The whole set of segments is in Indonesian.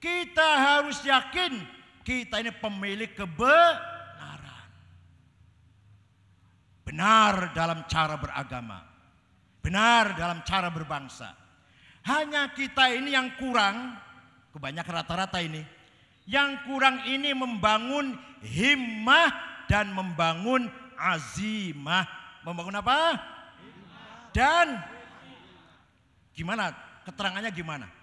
Kita harus yakin kita ini pemilik kebenaran. Benar dalam cara beragama. Benar dalam cara berbangsa. Hanya kita ini yang kurang, kebanyakan rata-rata ini, yang kurang ini membangun himmah dan membangun azimah. Membangun apa? Dan gimana? Keterangannya gimana?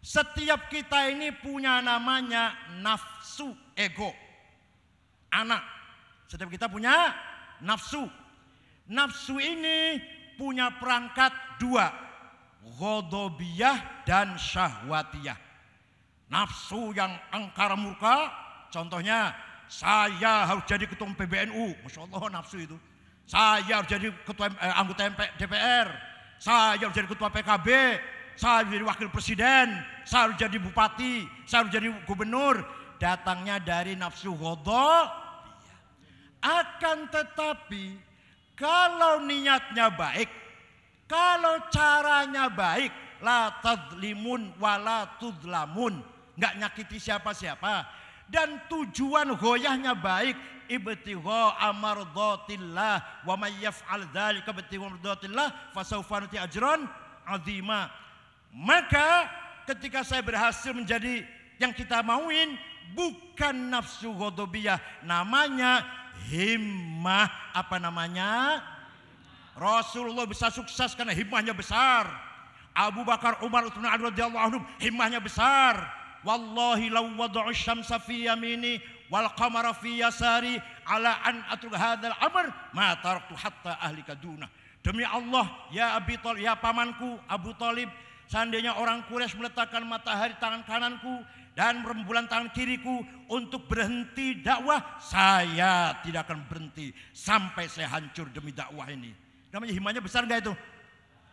Setiap kita ini punya namanya nafsu ego. Anak. Setiap kita punya nafsu. Nafsu ini punya perangkat dua. Godobiyah dan syahwatiyah. Nafsu yang angkara murka. Contohnya saya harus jadi ketua PBNU. Masya Allah nafsu itu. Saya harus jadi ketua eh, anggota DPR. Saya harus jadi ketua PKB saya harus jadi wakil presiden, saya harus jadi bupati, saya harus jadi gubernur. Datangnya dari nafsu godol. Iya. Akan tetapi kalau niatnya baik, kalau caranya baik, la tadlimun wala tudlamun. Nggak nyakiti siapa-siapa. Dan tujuan goyahnya baik. Ibtigha amardatillah wa may yaf'al dzalika ibtigha amardatillah fasawfa nuti ajran azima. Maka ketika saya berhasil menjadi yang kita mauin bukan nafsu godobiyah namanya himmah apa namanya Rasulullah bisa sukses karena himmahnya besar Abu Bakar Umar bin radhiyallahu himmahnya besar wallahi law wad'u syamsa fi yamini wal qamara fi yasari ala an atruk hadzal amr ma taraktu hatta ahlika duna demi Allah ya Abi Talib ya pamanku Abu Talib Seandainya orang Quraisy meletakkan matahari tangan kananku dan rembulan tangan kiriku untuk berhenti dakwah, saya tidak akan berhenti sampai saya hancur demi dakwah ini. Namanya himanya besar nggak itu?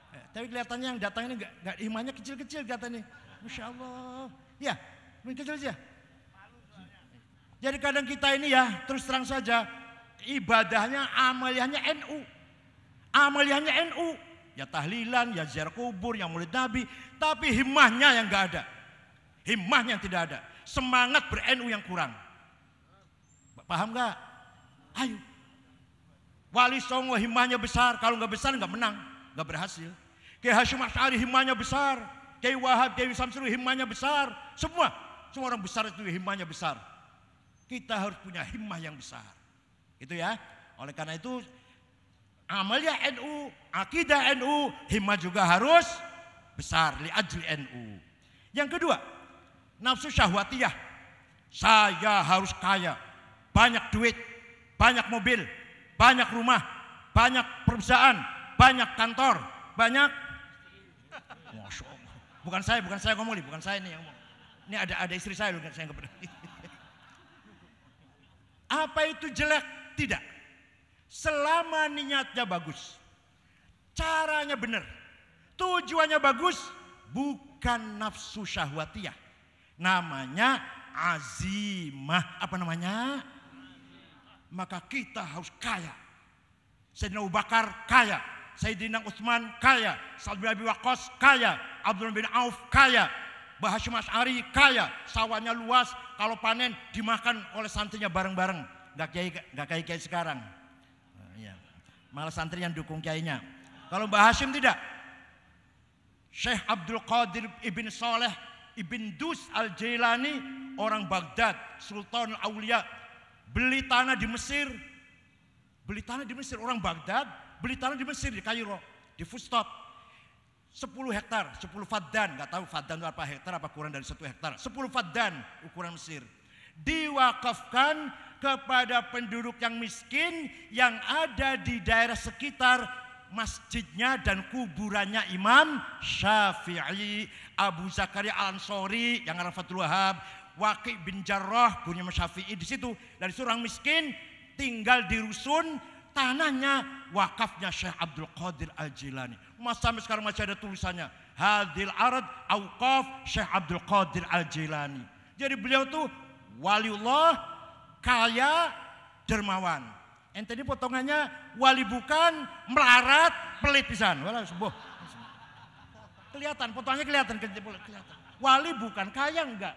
Eh, tapi kelihatannya yang datang ini nggak, enggak himanya kecil-kecil kata ini. Masya Allah. Iya, ya, kecil aja. Jadi kadang kita ini ya terus terang saja ibadahnya amaliannya NU. Amaliannya NU ya tahlilan, ya ziarah kubur, yang mulut Nabi, tapi himmahnya yang enggak ada. Himmahnya yang tidak ada. Semangat ber-NU yang kurang. Paham nggak? Ayo. Wali Songo himmahnya besar, kalau enggak besar enggak menang, enggak berhasil. Kiai Hashim Ash'ari himmahnya besar, Kiai Wahab, Kiai Samsuri himmahnya besar, semua semua orang besar itu himmahnya besar. Kita harus punya himmah yang besar. Itu ya. Oleh karena itu amalia NU, akidah NU, hima juga harus besar li ajli NU. Yang kedua, nafsu syahwatiyah. Saya harus kaya, banyak duit, banyak mobil, banyak rumah, banyak perusahaan, banyak kantor, banyak Bukan saya, bukan saya ngomong, bukan saya ini yang ngomong. Ini ada ada istri saya loh, saya nggak pernah. Apa itu jelek? Tidak. Selama niatnya bagus, caranya benar, tujuannya bagus, bukan nafsu syahwatiyah. Namanya azimah. Apa namanya? Maka kita harus kaya. Sayyidina Abu Bakar kaya. Sayyidina Utsman kaya. Sa'ad bin Abi Waqqas kaya. Abdul bin Auf kaya. Bahashim Ash'ari kaya. Sawahnya luas. Kalau panen dimakan oleh santrinya bareng-bareng. Gak kayak, gak kayak sekarang. Malah santri yang dukung kiainya. Kalau Mbah Hashim tidak. Syekh Abdul Qadir Ibn Saleh Ibn Dus Al-Jailani orang Baghdad, Sultan Aulia beli tanah di Mesir. Beli tanah di Mesir orang Baghdad, beli tanah di Mesir di Kairo, di Fustop. 10 hektar, 10 faddan, nggak tahu faddan itu apa hektar apa kurang dari 1 hektar. 10 faddan ukuran Mesir diwakafkan kepada penduduk yang miskin yang ada di daerah sekitar masjidnya dan kuburannya Imam Syafi'i, Abu Zakaria Al-Ansori yang Rafatul Wahab, Waki bin Jarrah punya Syafi'i di situ dari seorang miskin tinggal di rusun tanahnya wakafnya Syekh Abdul Qadir Al-Jilani. Mas sampai sekarang masih ada tulisannya. Hadil Arad awqaf Syekh Abdul Qadir Al-Jilani. Jadi beliau tuh Waliullah, kaya, dermawan. Ente ini potongannya wali bukan, melarat, pelit pisan. wala subuh Kelihatan, potongannya kelihatan, kelihatan. Wali bukan, kaya enggak.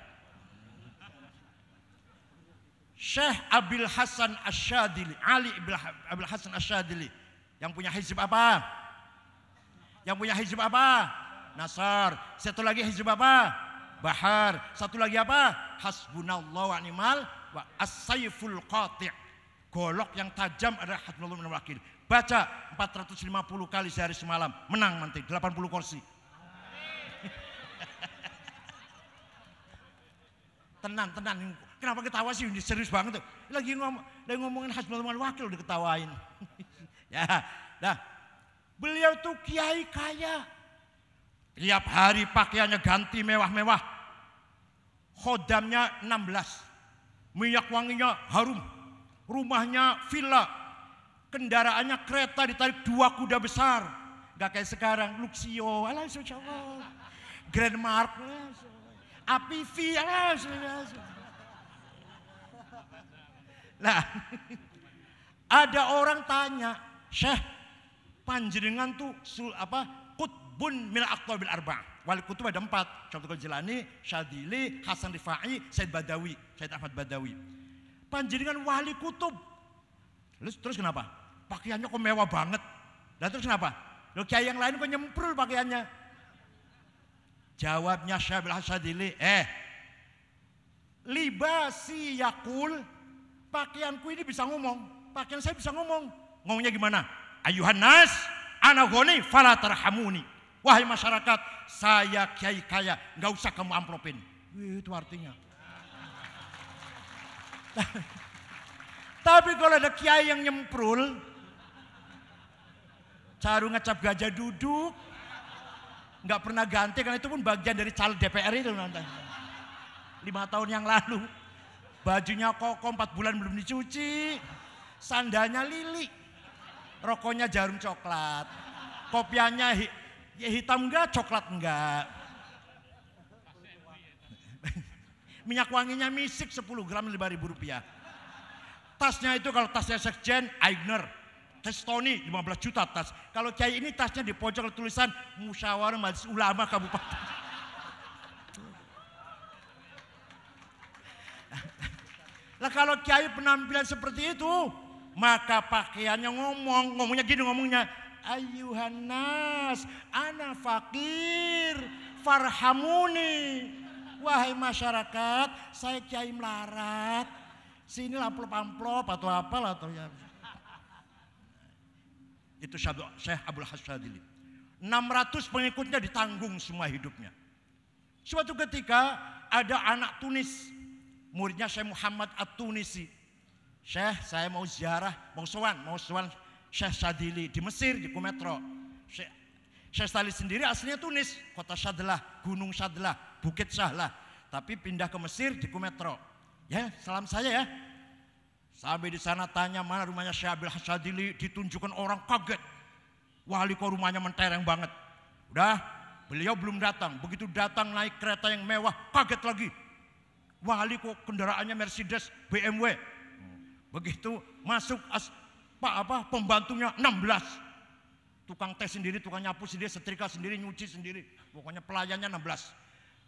Syekh Abil Hasan Asyadili, Ali Abil Hasan Asyadili. Yang punya hizib apa? Yang punya hizib apa? Nasar. Satu lagi hizib apa? bahar. Satu lagi apa? Hasbunallah wa ni'mal wa as-saiful qati'. Golok yang tajam adalah hasbunallah wa ni'mal wakil. Baca 450 kali sehari semalam, menang nanti 80 kursi. tenang, tenang. Kenapa ketawa sih? Ini serius banget tuh. Lagi ngomong, lagi ngomongin hasbunallah wa ni'mal wakil udah ketawain. ya, dah. Beliau tuh kiai kaya, Tiap hari pakaiannya ganti mewah-mewah. Khodamnya 16. Minyak wanginya harum. Rumahnya villa. Kendaraannya kereta ditarik dua kuda besar. Gak kayak sekarang, Luxio, Grand Mark, api Allah Nah, ada orang tanya, Syekh, panjenengan tuh sul, apa kutubun min aktor bil arba. Wali kutub ada empat. kalau Jelani, Syadili, Hasan Rifai, Said Badawi, Said Ahmad Badawi. Panjenengan wali kutub. Lalu terus kenapa? Pakaiannya kok mewah banget. Dan terus kenapa? Lo kiai yang lain kok nyemprul pakaiannya. Jawabnya Syabil Hasadili, eh libasi yakul pakaianku ini bisa ngomong, pakaian saya bisa ngomong. Ngomongnya gimana? Ayuhan nas, anagoni goni Wahai masyarakat, saya kiai kaya, nggak usah kamu amplopin. Itu artinya. Tapi kalau ada kiai yang nyemprul, caru ngecap gajah duduk, nggak pernah ganti karena itu pun bagian dari calon DPR itu nanti. Lima tahun yang lalu, bajunya kokoh empat bulan belum dicuci, sandalnya lili, rokoknya jarum coklat, kopiannya Ya hitam enggak, coklat enggak. Minyak wanginya misik 10 gram 5000 rupiah. Tasnya itu kalau tasnya sekjen, Aigner. Tas Tony 15 juta tas. Kalau kiai ini tasnya di pojok tulisan Musyawarah Majelis Ulama Kabupaten. Lah kalau kiai penampilan seperti itu, maka pakaiannya ngomong, ngomongnya gini ngomongnya, ayuhan nas, ana fakir, farhamuni. Wahai masyarakat, saya kiai melarat. Sini amplop-amplop atau apalah atau ya. Itu Syekh Abdul Hasyadili. 600 pengikutnya ditanggung semua hidupnya. Suatu ketika ada anak Tunis, muridnya Syekh Muhammad At-Tunisi. Syekh, saya mau ziarah, mau sowan, mau sowan Syekh Shadili di Mesir di Kumetro. Syekh, Syekh sendiri aslinya Tunis, kota Syadlah, Gunung Syadlah, Bukit Sahlah. Tapi pindah ke Mesir di Kumetro. Ya, salam saya ya. Sampai di sana tanya mana rumahnya Syekh Abil Hasadili ditunjukkan orang kaget. Wali kok rumahnya mentereng banget. Udah, beliau belum datang. Begitu datang naik kereta yang mewah, kaget lagi. Wali kok kendaraannya Mercedes, BMW. Begitu masuk as Pak apa pembantunya 16. Tukang teh sendiri, tukang nyapu sendiri, setrika sendiri, nyuci sendiri. Pokoknya pelayannya 16.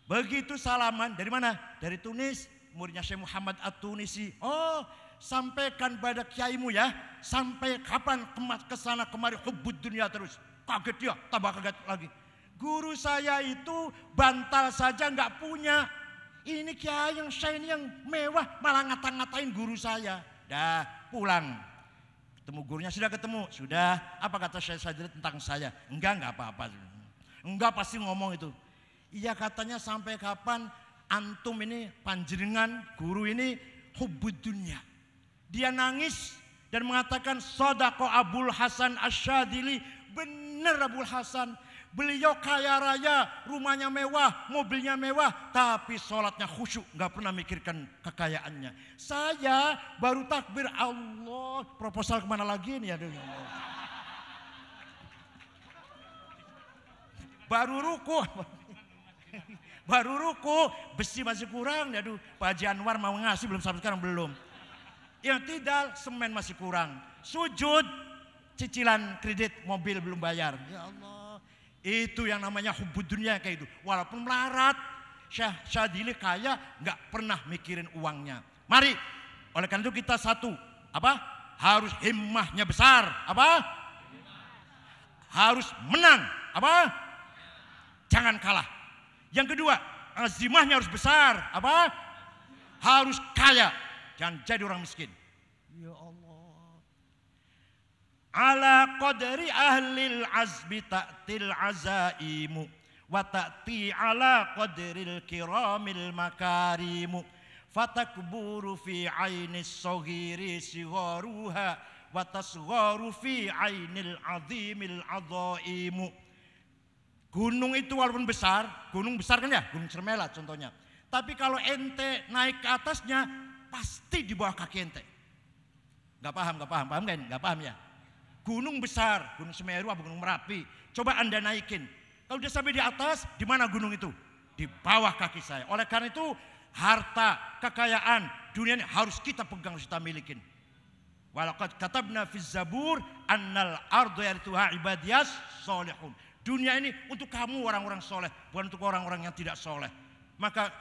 Begitu salaman dari mana? Dari Tunis, muridnya Syekh Muhammad At-Tunisi. Oh, sampaikan pada kiaimu ya, sampai kapan kemas ke sana kemari hubud dunia terus. Kaget dia, tambah kaget lagi. Guru saya itu bantal saja nggak punya. Ini kiai yang shiny yang mewah malah ngata-ngatain guru saya. Dah pulang Ketemu gurunya, sudah ketemu? Sudah. Apa kata saya Sadri tentang saya? Enggak, enggak apa-apa. Enggak pasti ngomong itu. Iya katanya sampai kapan antum ini panjeringan guru ini hubud dunia. Dia nangis dan mengatakan sodako Abul Hasan Asyadili bener Abul Hasan Beliau kaya raya, rumahnya mewah, mobilnya mewah, tapi sholatnya khusyuk, nggak pernah mikirkan kekayaannya. Saya baru takbir Allah, proposal kemana lagi nih ya? Baru ruku, baru ruku, besi masih kurang, ya aduh Pak Haji Anwar mau ngasih belum sampai sekarang belum. Yang tidak semen masih kurang, sujud cicilan kredit mobil belum bayar. Ya Allah. Itu yang namanya hubud dunia kayak itu. Walaupun melarat, Syah Syadili kaya nggak pernah mikirin uangnya. Mari, oleh karena itu kita satu, apa? Harus himmahnya besar, apa? Harus menang, apa? Jangan kalah. Yang kedua, azimahnya harus besar, apa? Harus kaya, jangan jadi orang miskin. ala qadri ahlil azbi ta'til azaimu wa ta'ti ala qadril kiramil makarimu fatakburu fi aini sogiri sigaruha wa tasgharu fi ainil azimil azaimu Gunung itu walaupun besar, gunung besar kan ya, gunung cermela contohnya. Tapi kalau ente naik ke atasnya, pasti di bawah kaki ente. Gak paham, gak paham, paham kan? Gak paham ya? Gunung besar, Gunung Semeru apa Gunung Merapi. Coba Anda naikin. Kalau dia sampai di atas, di mana gunung itu? Di bawah kaki saya. Oleh karena itu, harta, kekayaan, dunia ini harus kita pegang, harus kita milikin. Walaqad katabna fi zabur annal ardu yarithuha ibadiyas solehun. Dunia ini untuk kamu orang-orang soleh, bukan untuk orang-orang yang tidak soleh. Maka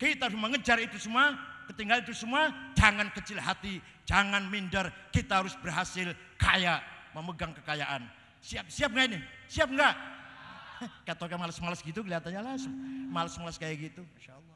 kita harus mengejar itu semua, ketinggalan itu semua, jangan kecil hati, Jangan minder, kita harus berhasil kaya, memegang kekayaan. Siap, siap nggak ini? Siap nggak? Kata orang males-males gitu kelihatannya langsung. Males-males kayak gitu, Masya Allah.